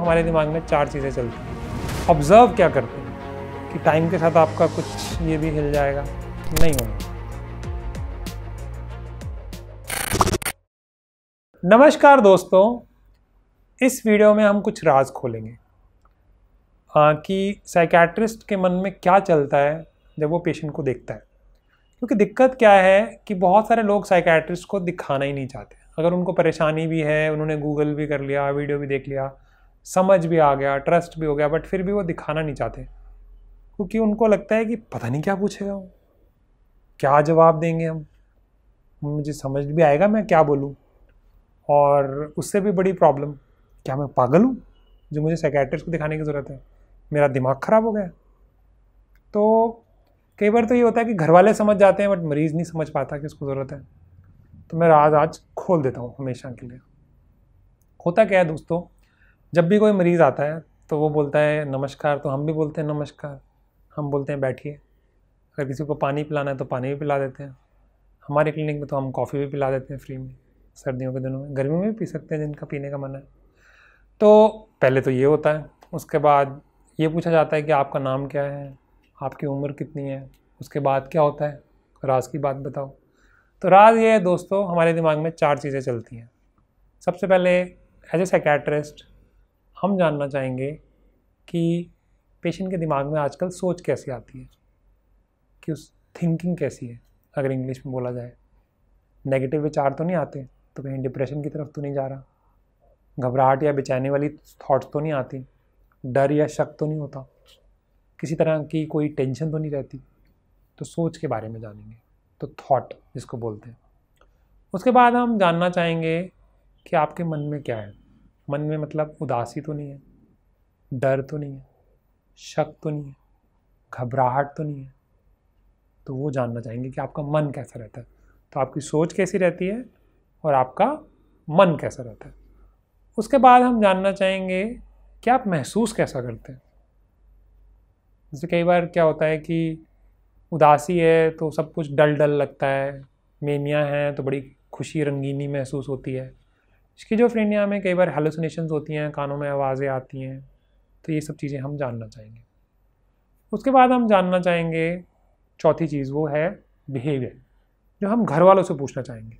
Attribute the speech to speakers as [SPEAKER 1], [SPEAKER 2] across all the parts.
[SPEAKER 1] हमारे दिमाग में चार चीज़ें चलती हैं ऑब्जर्व क्या करते हैं कि टाइम के साथ आपका कुछ ये भी हिल जाएगा नहीं होगा नमस्कार दोस्तों इस वीडियो में हम कुछ राज खोलेंगे आ, कि साइकेट्रिस्ट के मन में क्या चलता है जब वो पेशेंट को देखता है क्योंकि दिक्कत क्या है कि बहुत सारे लोग साइकेट्रिस्ट को दिखाना ही नहीं चाहते अगर उनको परेशानी भी है उन्होंने गूगल भी कर लिया वीडियो भी देख लिया समझ भी आ गया ट्रस्ट भी हो गया बट फिर भी वो दिखाना नहीं चाहते क्योंकि उनको लगता है कि पता नहीं क्या पूछेगा वो क्या जवाब देंगे हम मुझे समझ भी आएगा मैं क्या बोलूँ और उससे भी बड़ी प्रॉब्लम क्या मैं पागल हूँ जो मुझे सेक्रेटरीज को दिखाने की ज़रूरत है मेरा दिमाग ख़राब हो गया तो कई बार तो ये होता है कि घर वाले समझ जाते हैं बट मरीज़ नहीं समझ पाता कि उसको ज़रूरत है तो मैं राज आज खोल देता हूँ हमेशा के लिए होता क्या है दोस्तों जब भी कोई मरीज़ आता है तो वो बोलता है नमस्कार तो हम भी बोलते हैं नमस्कार हम बोलते हैं बैठिए अगर किसी को पानी पिलाना है तो पानी भी पिला देते हैं हमारे क्लिनिक में तो हम कॉफ़ी भी पिला देते हैं फ्री में सर्दियों के दिनों में गर्मी में भी पी सकते हैं जिनका पीने का मन है तो पहले तो ये होता है उसके बाद ये पूछा जाता है कि आपका नाम क्या है आपकी उम्र कितनी है उसके बाद क्या होता है राज की बात बताओ तो राज ये है दोस्तों हमारे दिमाग में चार चीज़ें चलती हैं सबसे पहले एज ए सैकेट्रिस्ट हम जानना चाहेंगे कि पेशेंट के दिमाग में आजकल सोच कैसी आती है कि उस थिंकिंग कैसी है अगर इंग्लिश में बोला जाए नेगेटिव विचार तो नहीं आते तो कहीं डिप्रेशन की तरफ तो नहीं जा रहा घबराहट या बेचैनी वाली थॉट्स तो नहीं आती डर या शक तो नहीं होता किसी तरह की कोई टेंशन तो नहीं रहती तो सोच के बारे में जानेंगे तो थॉट जिसको बोलते हैं उसके बाद हम जानना चाहेंगे कि आपके मन में क्या है मन में मतलब उदासी तो नहीं है डर तो नहीं है शक तो नहीं है घबराहट तो नहीं है तो वो जानना चाहेंगे कि आपका मन कैसा रहता है तो आपकी सोच कैसी रहती है और आपका मन कैसा रहता है उसके बाद हम जानना चाहेंगे कि आप महसूस कैसा करते हैं जैसे कई बार क्या होता है कि उदासी है तो सब कुछ डल डल लगता है मेनिया है तो बड़ी खुशी रंगीनी महसूस होती है स्किजोफ्रेनिया में कई बार हेलोसिनेशन होती हैं कानों में आवाज़ें आती हैं तो ये सब चीज़ें हम जानना चाहेंगे उसके बाद हम जानना चाहेंगे चौथी चीज़ वो है बिहेवियर जो हम घर वालों से पूछना चाहेंगे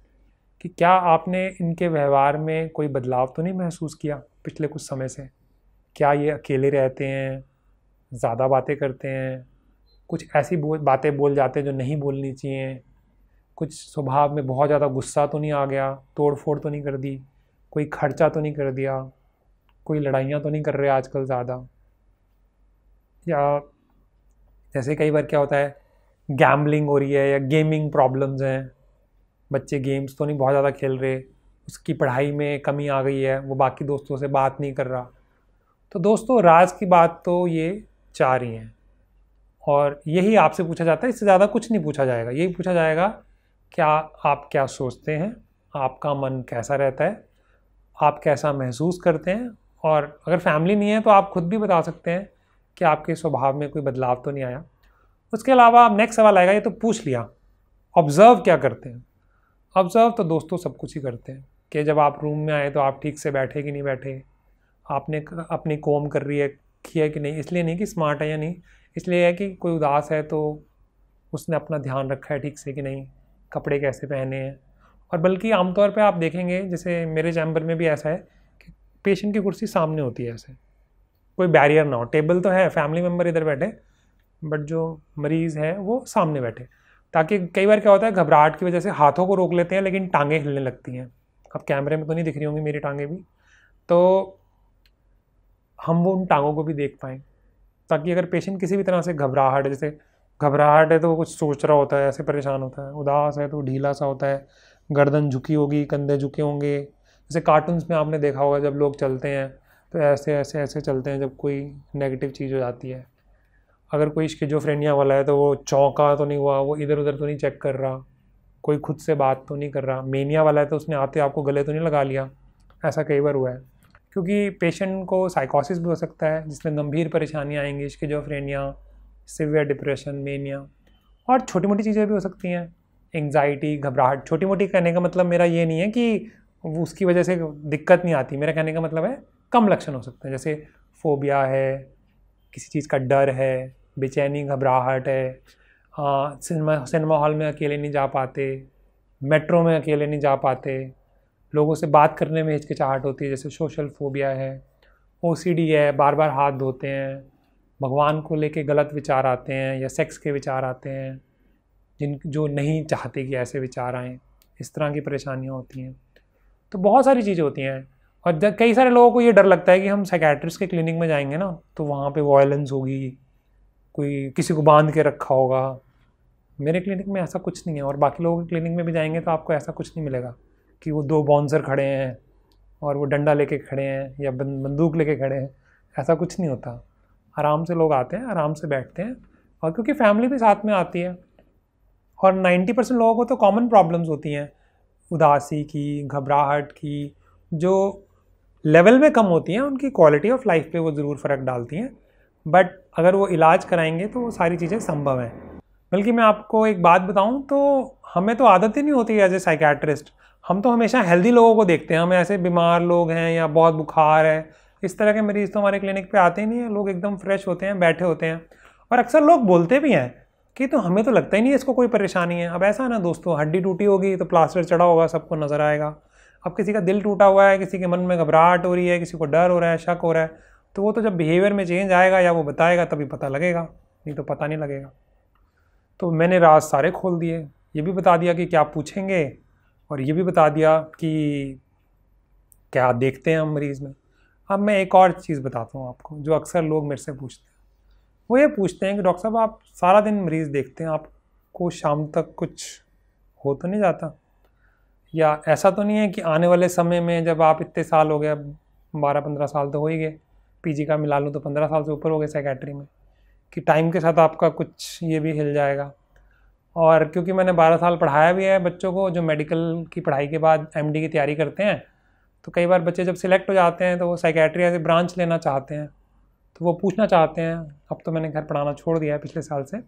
[SPEAKER 1] कि क्या आपने इनके व्यवहार में कोई बदलाव तो नहीं महसूस किया पिछले कुछ समय से क्या ये अकेले रहते हैं ज़्यादा बातें करते हैं कुछ ऐसी बातें बोल जाते हैं जो नहीं बोलनी चाहिए कुछ स्वभाव में बहुत ज़्यादा गुस्सा तो नहीं आ गया तोड़ फोड़ तो नहीं कर दी कोई खर्चा तो नहीं कर दिया कोई लड़ाइयाँ तो नहीं कर रहे आजकल ज़्यादा या जैसे कई बार क्या होता है गैम्बलिंग हो रही है या गेमिंग प्रॉब्लम्स हैं बच्चे गेम्स तो नहीं बहुत ज़्यादा खेल रहे उसकी पढ़ाई में कमी आ गई है वो बाकी दोस्तों से बात नहीं कर रहा तो दोस्तों राज की बात तो ये चार ही हैं और यही आपसे पूछा जाता है इससे ज़्यादा कुछ नहीं पूछा जाएगा यही पूछा जाएगा क्या आप क्या सोचते हैं आपका मन कैसा रहता है आप कैसा महसूस करते हैं और अगर फैमिली नहीं है तो आप खुद भी बता सकते हैं कि आपके स्वभाव में कोई बदलाव तो नहीं आया उसके अलावा आप नेक्स्ट सवाल आएगा ये तो पूछ लिया ऑब्ज़र्व क्या करते हैं ऑब्ज़र्व तो दोस्तों सब कुछ ही करते हैं कि जब आप रूम में आए तो आप ठीक से बैठे कि नहीं बैठे आपने अपनी कोम कर रही है किया है कि नहीं इसलिए नहीं कि स्मार्ट है या नहीं इसलिए है कि कोई उदास है तो उसने अपना ध्यान रखा है ठीक से कि नहीं कपड़े कैसे पहने हैं और बल्कि आमतौर पर आप देखेंगे जैसे मेरे चैम्बर में भी ऐसा है कि पेशेंट की कुर्सी सामने होती है ऐसे कोई बैरियर ना हो टेबल तो है फैमिली मेम्बर इधर बैठे बट जो मरीज़ है वो सामने बैठे ताकि कई बार क्या होता है घबराहट की वजह से हाथों को रोक लेते हैं लेकिन टांगें हिलने लगती हैं अब कैमरे में तो नहीं दिख रही होंगी मेरी टांगें भी तो हम वो उन टांगों को भी देख पाएँ ताकि अगर पेशेंट किसी भी तरह से घबराहट जैसे घबराहट है तो वो कुछ सोच रहा होता है ऐसे परेशान होता है उदास है तो ढीला सा होता है गर्दन झुकी होगी कंधे झुके होंगे जैसे कार्टून्स में आपने देखा होगा जब लोग चलते हैं तो ऐसे ऐसे ऐसे चलते हैं जब कोई नेगेटिव चीज़ हो जाती है अगर कोई फ्रेंडिया वाला है तो वो चौंका तो नहीं हुआ वो इधर उधर तो नहीं चेक कर रहा कोई खुद से बात तो नहीं कर रहा मेनिया वाला है तो उसने आते आपको गले तो नहीं लगा लिया ऐसा कई बार हुआ है क्योंकि पेशेंट को साइकोसिस भी हो सकता है जिसमें गंभीर परेशानियाँ आएंगी स्किजोफ्रेनिया सिवियर डिप्रेशन मेनिया और छोटी मोटी चीज़ें भी हो सकती हैं एंग्जाइटी घबराहट छोटी मोटी कहने का मतलब मेरा ये नहीं है कि उसकी वजह से दिक्कत नहीं आती मेरा कहने का मतलब है कम लक्षण हो सकते हैं जैसे फोबिया है किसी चीज़ का डर है बेचैनी घबराहट है हाँ सिनेमा सिनेमा हॉल में अकेले नहीं जा पाते मेट्रो में अकेले नहीं जा पाते लोगों से बात करने में हिचकिचाहट होती है जैसे सोशल फोबिया है ओ है बार बार हाथ धोते हैं भगवान को लेके गलत विचार आते हैं या सेक्स के विचार आते हैं जिन जो नहीं चाहते कि ऐसे विचार आएँ इस तरह की परेशानियाँ होती हैं तो बहुत सारी चीज़ें होती हैं और जब कई सारे लोगों को ये डर लगता है कि हम साइकेट्रिस्ट के क्लिनिक में जाएंगे ना तो वहाँ पे वायलेंस होगी कोई किसी को बांध के रखा होगा मेरे क्लिनिक में ऐसा कुछ नहीं है और बाकी लोगों के क्लिनिक में भी जाएंगे तो आपको ऐसा कुछ नहीं मिलेगा कि वो दो बाउंसर खड़े हैं और वो डंडा लेके खड़े हैं या बंदूक लेके खड़े हैं ऐसा कुछ नहीं होता आराम से लोग आते हैं आराम से बैठते हैं और क्योंकि फैमिली भी साथ में आती है और 90 परसेंट लोगों को तो कॉमन प्रॉब्लम्स होती हैं उदासी की घबराहट की जो लेवल में कम होती हैं उनकी क्वालिटी ऑफ लाइफ पे वो ज़रूर फ़र्क डालती हैं बट अगर वो इलाज कराएंगे तो वो सारी चीज़ें संभव हैं बल्कि मैं आपको एक बात बताऊं तो हमें तो आदत ही नहीं होती एज ए साइकेट्रिस्ट हम तो हमेशा हेल्दी लोगों को देखते हैं हम ऐसे बीमार लोग हैं या बहुत बुखार है इस तरह के मरीज़ तो हमारे क्लिनिक पे आते ही नहीं हैं लोग एकदम फ्रेश होते हैं बैठे होते हैं और अक्सर लोग बोलते भी हैं कि तो हमें तो लगता ही नहीं इसको कोई परेशानी है अब ऐसा है ना दोस्तों हड्डी टूटी होगी तो प्लास्टर चढ़ा होगा सबको नज़र आएगा अब किसी का दिल टूटा हुआ है किसी के मन में घबराहट हो रही है किसी को डर हो रहा है शक हो रहा है तो वो तो जब बिहेवियर में चेंज आएगा या वो बताएगा तभी पता लगेगा नहीं तो पता नहीं लगेगा तो मैंने राज सारे खोल दिए ये भी बता दिया कि क्या पूछेंगे और ये भी बता दिया कि क्या देखते हैं हम मरीज़ में अब मैं एक और चीज़ बताता हूँ आपको जो अक्सर लोग मेरे से पूछते हैं वो ये पूछते हैं कि डॉक्टर साहब आप सारा दिन मरीज़ देखते हैं आपको शाम तक कुछ हो तो नहीं जाता या ऐसा तो नहीं है कि आने वाले समय में जब आप इतने साल हो गए बारह पंद्रह साल तो हो ही गए पी का मिला लूँ तो पंद्रह साल से ऊपर हो गए सेक्रेटरी में कि टाइम के साथ आपका कुछ ये भी हिल जाएगा और क्योंकि मैंने बारह साल पढ़ाया भी है बच्चों को जो मेडिकल की पढ़ाई के बाद एम की तैयारी करते हैं तो कई बार बच्चे जब सिलेक्ट हो जाते हैं तो वो साइकेट्री ऐसे ब्रांच लेना चाहते हैं तो वो पूछना चाहते हैं अब तो मैंने घर पढ़ाना छोड़ दिया है पिछले साल से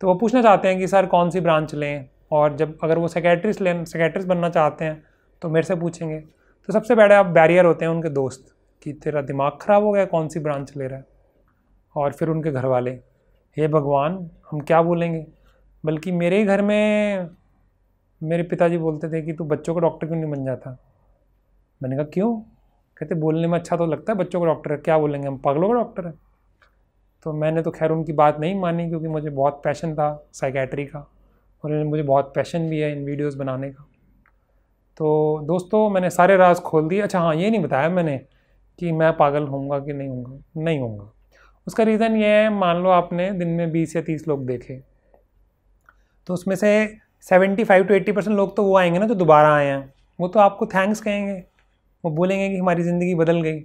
[SPEAKER 1] तो वो पूछना चाहते हैं कि सर कौन सी ब्रांच लें और जब अगर वो सेक्रेटरीज लें सेक्रेटरीज बनना चाहते हैं तो मेरे से पूछेंगे तो सबसे पहले आप बैरियर होते हैं उनके दोस्त कि तेरा दिमाग ख़राब हो गया कौन सी ब्रांच ले रहा है और फिर उनके घर वाले हे भगवान हम क्या बोलेंगे बल्कि मेरे ही घर में मेरे पिताजी बोलते थे कि तू बच्चों का डॉक्टर क्यों नहीं बन जाता मैंने कहा क्यों कहते बोलने में अच्छा तो लगता है बच्चों का डॉक्टर है क्या बोलेंगे हम पागलों का डॉक्टर है तो मैंने तो खैर उनकी बात नहीं मानी क्योंकि मुझे बहुत पैशन था साइकेट्री का और मुझे बहुत पैशन भी है इन वीडियोस बनाने का तो दोस्तों मैंने सारे राज खोल दिए अच्छा हाँ ये नहीं बताया मैंने कि मैं पागल होऊंगा कि नहीं होऊंगा नहीं होऊंगा उसका रीज़न ये है मान लो आपने दिन में बीस या तीस लोग देखे तो उसमें से फाइव टू एट्टी परसेंट लोग तो वो आएंगे ना जो दोबारा आए हैं वो तो आपको थैंक्स कहेंगे वो बोलेंगे कि हमारी ज़िंदगी बदल गई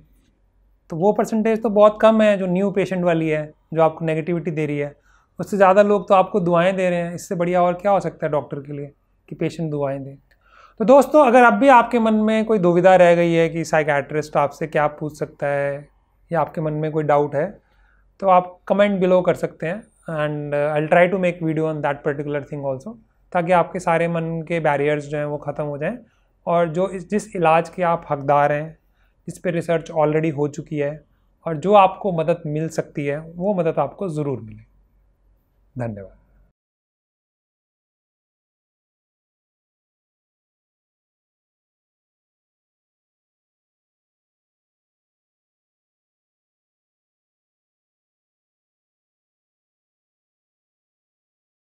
[SPEAKER 1] तो वो परसेंटेज तो बहुत कम है जो न्यू पेशेंट वाली है जो आपको नेगेटिविटी दे रही है उससे ज़्यादा लोग तो आपको दुआएं दे रहे हैं इससे बढ़िया और क्या हो सकता है डॉक्टर के लिए कि पेशेंट दुआएं दें तो दोस्तों अगर अब भी आपके मन में कोई दुविधा रह गई है कि साइकैट्रिस्ट आपसे क्या पूछ सकता है या आपके मन में कोई डाउट है तो आप कमेंट बिलो कर सकते हैं and I try to make video on that particular thing also ताकि आपके सारे मन के बैरियर्स जो हैं वो ख़त्म हो जाएँ और जो इस जिस इलाज के आप हकदार हैं इस पर रिसर्च ऑलरेडी हो चुकी है और जो आपको मदद मिल सकती है वो मदद आपको ज़रूर मिले धन्यवाद